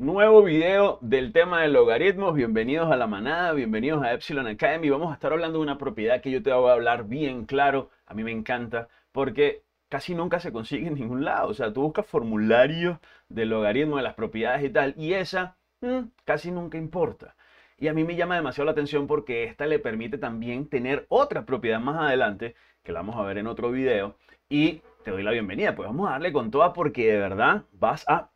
Nuevo video del tema de logaritmos, bienvenidos a la manada, bienvenidos a Epsilon Academy. Vamos a estar hablando de una propiedad que yo te voy a hablar bien claro, a mí me encanta, porque casi nunca se consigue en ningún lado. O sea, tú buscas formularios de logaritmo de las propiedades y tal, y esa mm, casi nunca importa. Y a mí me llama demasiado la atención porque esta le permite también tener otra propiedad más adelante, que la vamos a ver en otro video, y te doy la bienvenida. Pues vamos a darle con todas porque de verdad vas a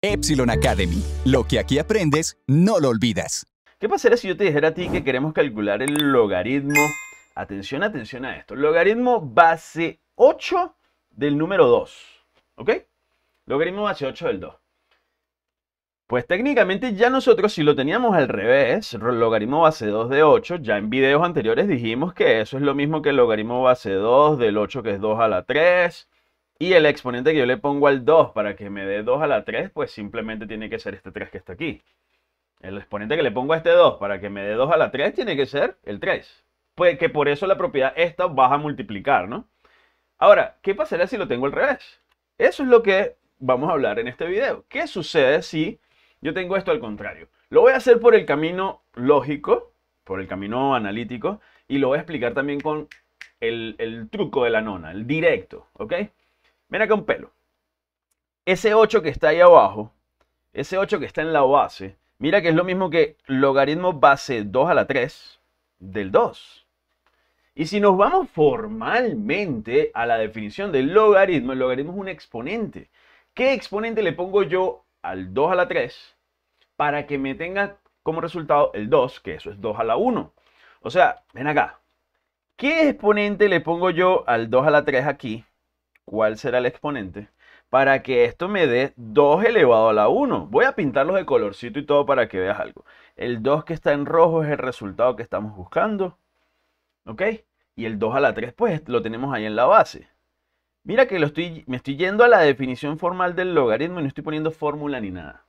Epsilon Academy. Lo que aquí aprendes, no lo olvidas. ¿Qué pasaría si yo te dijera a ti que queremos calcular el logaritmo? Atención, atención a esto. Logaritmo base 8 del número 2. ¿Ok? Logaritmo base 8 del 2. Pues técnicamente ya nosotros si lo teníamos al revés, logaritmo base 2 de 8, ya en videos anteriores dijimos que eso es lo mismo que el logaritmo base 2 del 8 que es 2 a la 3, y el exponente que yo le pongo al 2 para que me dé 2 a la 3, pues simplemente tiene que ser este 3 que está aquí. El exponente que le pongo a este 2 para que me dé 2 a la 3 tiene que ser el 3. Pues que por eso la propiedad esta vas a multiplicar, ¿no? Ahora, ¿qué pasaría si lo tengo al revés? Eso es lo que vamos a hablar en este video. ¿Qué sucede si yo tengo esto al contrario? Lo voy a hacer por el camino lógico, por el camino analítico, y lo voy a explicar también con el, el truco de la nona, el directo, ¿ok? Mira acá un pelo. Ese 8 que está ahí abajo, ese 8 que está en la base, mira que es lo mismo que logaritmo base 2 a la 3 del 2. Y si nos vamos formalmente a la definición del logaritmo, el logaritmo es un exponente. ¿Qué exponente le pongo yo al 2 a la 3 para que me tenga como resultado el 2, que eso es 2 a la 1? O sea, ven acá. ¿Qué exponente le pongo yo al 2 a la 3 aquí cuál será el exponente, para que esto me dé 2 elevado a la 1. Voy a pintarlos de colorcito y todo para que veas algo. El 2 que está en rojo es el resultado que estamos buscando. ¿Ok? Y el 2 a la 3, pues lo tenemos ahí en la base. Mira que lo estoy, me estoy yendo a la definición formal del logaritmo y no estoy poniendo fórmula ni nada.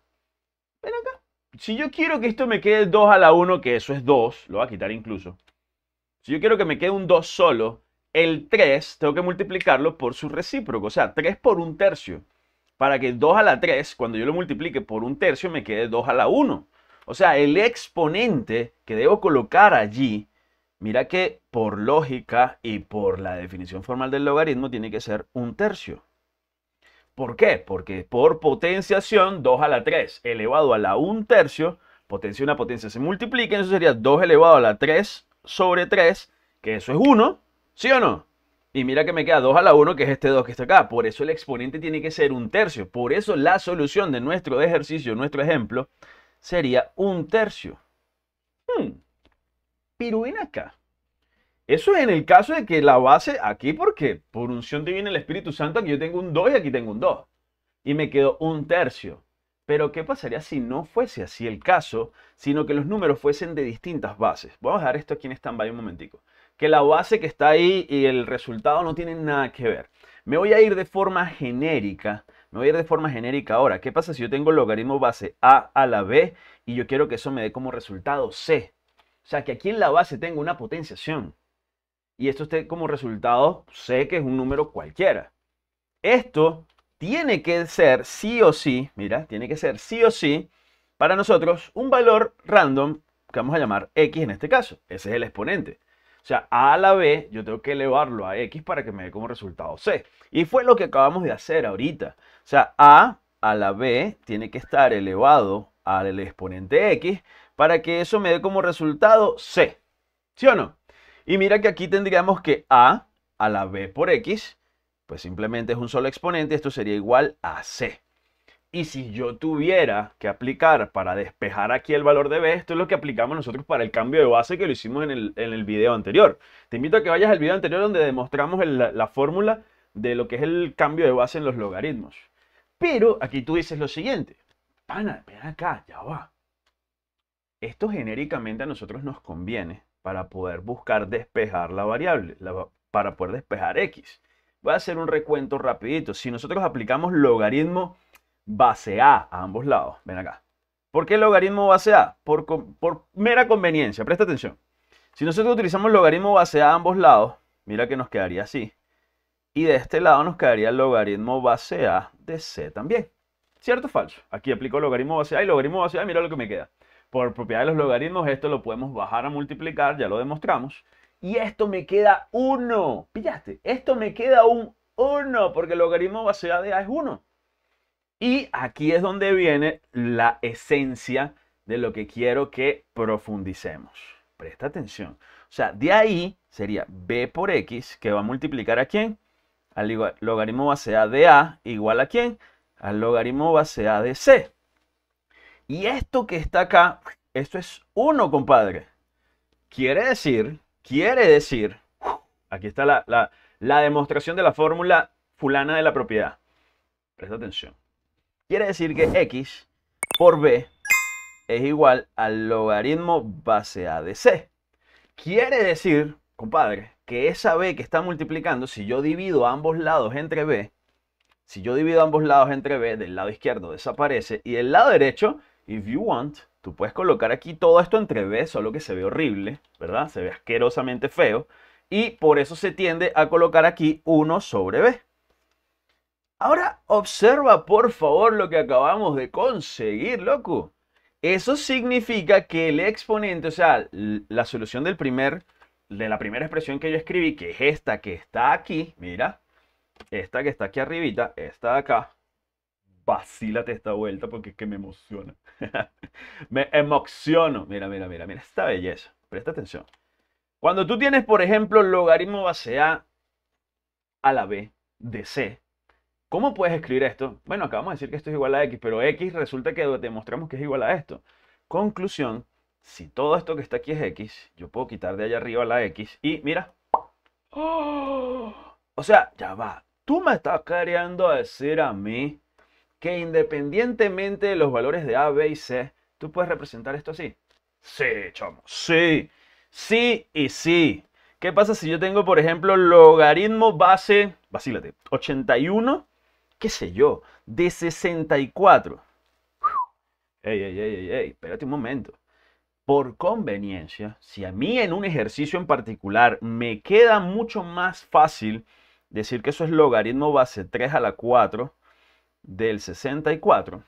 Ven acá. Si yo quiero que esto me quede 2 a la 1, que eso es 2, lo voy a quitar incluso. Si yo quiero que me quede un 2 solo, el 3 tengo que multiplicarlo por su recíproco, o sea, 3 por un tercio, para que 2 a la 3, cuando yo lo multiplique por un tercio, me quede 2 a la 1. O sea, el exponente que debo colocar allí, mira que por lógica y por la definición formal del logaritmo tiene que ser un tercio. ¿Por qué? Porque por potenciación 2 a la 3 elevado a la 1 tercio, potencia y una potencia se multiplica, eso sería 2 elevado a la 3 sobre 3, que eso es 1, ¿Sí o no? Y mira que me queda 2 a la 1, que es este 2 que está acá. Por eso el exponente tiene que ser un tercio. Por eso la solución de nuestro ejercicio, nuestro ejemplo, sería un tercio. Hmm. acá. Eso es en el caso de que la base aquí, porque por unción divina el Espíritu Santo, aquí yo tengo un 2 y aquí tengo un 2. Y me quedó un tercio. Pero ¿qué pasaría si no fuese así el caso, sino que los números fuesen de distintas bases? Vamos a dejar esto aquí en stand-by un momentico que la base que está ahí y el resultado no tienen nada que ver. Me voy a ir de forma genérica. Me voy a ir de forma genérica ahora. ¿Qué pasa si yo tengo el logaritmo base a a la b y yo quiero que eso me dé como resultado c? O sea, que aquí en la base tengo una potenciación. Y esto esté como resultado c, que es un número cualquiera. Esto tiene que ser sí o sí, mira, tiene que ser sí o sí para nosotros un valor random que vamos a llamar x en este caso. Ese es el exponente. O sea, A a la B yo tengo que elevarlo a X para que me dé como resultado C. Y fue lo que acabamos de hacer ahorita. O sea, A a la B tiene que estar elevado al exponente X para que eso me dé como resultado C. ¿Sí o no? Y mira que aquí tendríamos que A a la B por X, pues simplemente es un solo exponente, esto sería igual a C. Y si yo tuviera que aplicar para despejar aquí el valor de B, esto es lo que aplicamos nosotros para el cambio de base que lo hicimos en el, en video anterior. Te invito a que vayas al video anterior donde demostramos la, fórmula de lo que es el cambio de base en los logaritmos. Pero aquí tú dices lo siguiente. Pana, ven acá, ya va. Esto genéricamente a nosotros nos conviene para poder buscar despejar la variable, para poder despejar x. Voy a hacer un recuento rapidito. Si nosotros aplicamos logaritmo base A a ambos lados. Ven acá. ¿Por qué el logaritmo base A? Por, mera conveniencia, presta atención. Si nosotros utilizamos logaritmo base A a ambos lados, mira que nos quedaría así. Y de este lado nos quedaría el logaritmo base A de C también. ¿Cierto o falso? Aquí aplico logaritmo base A y logaritmo base A, mira lo que me queda. Por propiedad de los logaritmos, esto lo podemos bajar a multiplicar, ya lo demostramos. Y esto me queda 1. ¿Pillaste? Esto me queda un 1, porque el logaritmo base A de A es 1. Y aquí es donde viene la esencia de lo que quiero que profundicemos. Presta atención. O sea, de ahí sería b por x, que va a multiplicar a quién? Al igual, logaritmo base a de a, igual a quién? Al logaritmo base a de c. Y esto que está acá, esto es 1, compadre. Quiere decir, quiere decir, aquí está la demostración de la fórmula fulana de la propiedad. Presta atención. Quiere decir que X por B es igual al logaritmo base A de C. Quiere decir, compadre, que esa B que está multiplicando, si yo divido ambos lados entre B, si yo divido ambos lados entre B, del lado izquierdo desaparece y del lado derecho, if you want, tú puedes colocar aquí todo esto entre B, solo que se ve horrible, ¿verdad? Se ve asquerosamente feo y por eso se tiende a colocar aquí 1 sobre B. Ahora observa por favor lo que acabamos de conseguir, loco. Eso significa que el exponente, o sea, la solución del primer, de la primera expresión que yo escribí, que es esta que está aquí, mira, esta que está aquí arribita, esta de acá, vacílate esta vuelta porque es que me emociona. me emociono. Mira, mira, mira, mira esta belleza. Presta atención. Cuando tú tienes, por ejemplo, logaritmo base A a la B de C, ¿Cómo puedes escribir esto? Bueno, acabamos a decir que esto es igual a x, pero x resulta que demostramos que es igual a esto. Conclusión, si todo esto que está aquí es x, yo puedo quitar de allá arriba la x y mira. O sea, ya va. Tú me estás queriendo decir a mí que independientemente de los valores de A, B y C, tú puedes representar esto así. Sí, chamo. Sí. Sí y sí. ¿Qué pasa si yo tengo, por ejemplo, logaritmo base, vacílate, 81 qué sé yo, de 64. Ey, ey, ey, ey, ey, espérate un momento. Por conveniencia, si a mí en un ejercicio en particular me queda mucho más fácil decir que eso es logaritmo base 3 a la 4 del 64,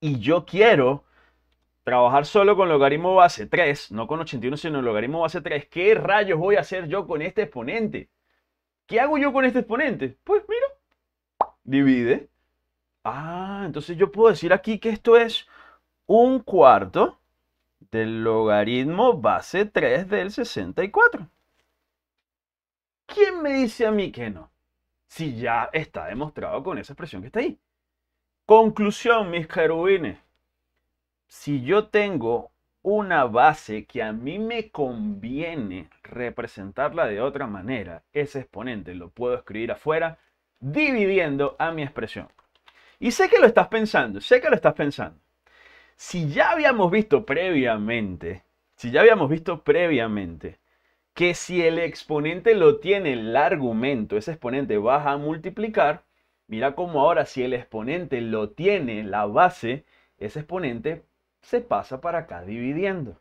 y yo quiero trabajar solo con logaritmo base 3, no con 81, sino logaritmo base 3, ¿qué rayos voy a hacer yo con este exponente? ¿Qué hago yo con este exponente? Pues divide. Ah, entonces yo puedo decir aquí que esto es un cuarto del logaritmo base 3 del 64. ¿Quién me dice a mí que no? Si ya está demostrado con esa expresión que está ahí. Conclusión, mis querubines. Si yo tengo una base que a mí me conviene representarla de otra manera, ese exponente lo puedo escribir afuera dividiendo a mi expresión. Y sé que lo estás pensando, sé que lo estás pensando. Si ya habíamos visto previamente, si ya habíamos visto previamente que si el exponente lo tiene el argumento, ese exponente vas a multiplicar, mira cómo ahora si el exponente lo tiene la base, ese exponente se pasa para acá dividiendo.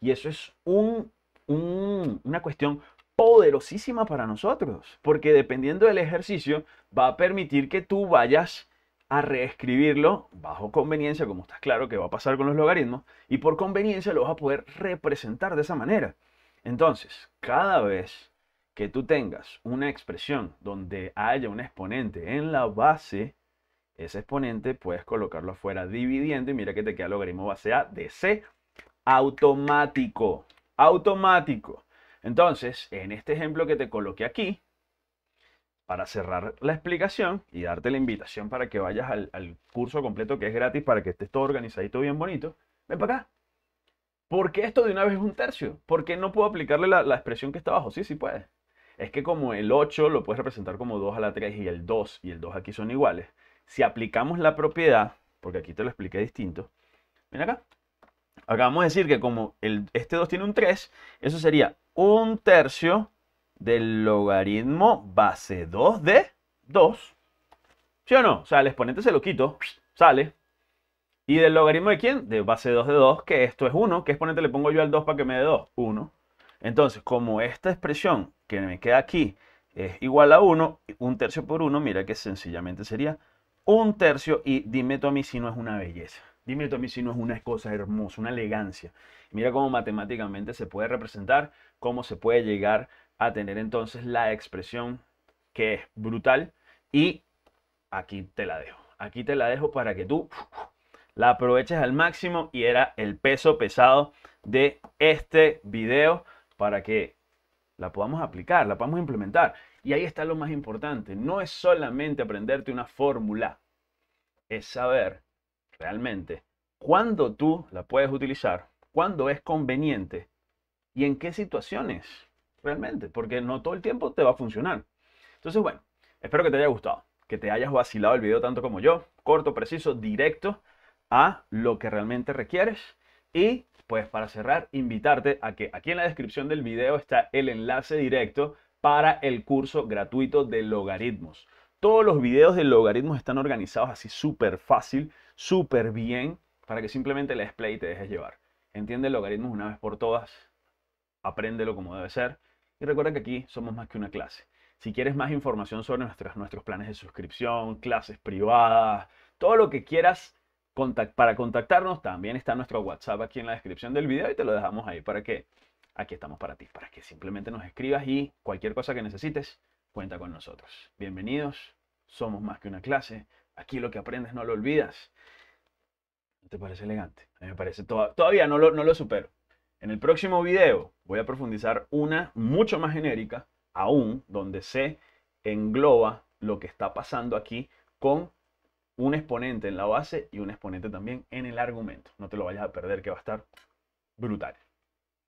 Y eso es una cuestión poderosísima para nosotros, porque dependiendo del ejercicio va a permitir que tú vayas a reescribirlo bajo conveniencia, como está claro que va a pasar con los logaritmos, y por conveniencia lo vas a poder representar de esa manera. Entonces, cada vez que tú tengas una expresión donde haya un exponente en la base, ese exponente puedes colocarlo afuera dividiendo y mira que te queda logaritmo base A de C automático. Automático. Entonces, en este ejemplo que te coloqué aquí, para cerrar la explicación y darte la invitación para que vayas al, curso completo que es gratis para que estés todo organizadito bien bonito, ven para acá. ¿Por qué esto de una vez es un tercio? ¿Por qué no puedo aplicarle la, expresión que está abajo? Sí, sí puedes. Es que como el 8 lo puedes representar como 2 a la 3 y el 2 y el 2 aquí son iguales, si aplicamos la propiedad, porque aquí te lo expliqué distinto, ven acá. Acá vamos decir que como el, este 2 tiene un 3, eso sería un tercio del logaritmo base 2 de 2. ¿Sí o no? O sea, el exponente se lo quito, sale. ¿Y del logaritmo de quién? De base 2 de 2, que esto es 1. ¿Qué exponente le pongo yo al 2 para que me dé 2? 1. Entonces, como esta expresión que me queda aquí es igual a 1, un tercio por 1, mira que sencillamente sería un tercio. Y dime tú a mí si no es una belleza. Dime tú a mí si no es una cosa hermosa, una elegancia. Mira cómo matemáticamente se puede representar cómo se puede llegar a tener entonces la expresión que es brutal y aquí te la dejo. Aquí te la dejo para que tú la aproveches al máximo y era el peso pesado de este video para que la podamos aplicar, la podamos implementar. Y ahí está lo más importante, no es solamente aprenderte una fórmula, es saber realmente cuándo tú la puedes utilizar, cuándo es conveniente y en qué situaciones realmente, porque no todo el tiempo te va a funcionar. Entonces, bueno, espero que te haya gustado, que te hayas vacilado el video tanto como yo, corto, preciso, directo a lo que realmente requieres. Y pues para cerrar, invitarte a que aquí en la descripción del video está el enlace directo para el curso gratuito de logaritmos. Todos los videos de logaritmos están organizados así súper fácil, súper bien, para que simplemente le play y te dejes llevar. Entiende logaritmos una vez por todas apréndelo como debe ser. Y recuerda que aquí somos más que una clase. Si quieres más información sobre nuestros, nuestros planes de suscripción, clases privadas, todo lo que quieras para contactarnos, también está nuestro WhatsApp aquí en la descripción del video y te lo dejamos ahí para que aquí estamos para ti, para que simplemente nos escribas y cualquier cosa que necesites, cuenta con nosotros. Bienvenidos, somos más que una clase. Aquí lo que aprendes no lo olvidas. ¿No te parece elegante? A mí me parece, todavía no no lo supero. En el próximo video voy a profundizar una mucho más genérica aún, donde se engloba lo que está pasando aquí con un exponente en la base y un exponente también en el argumento. No te lo vayas a perder que va a estar brutal.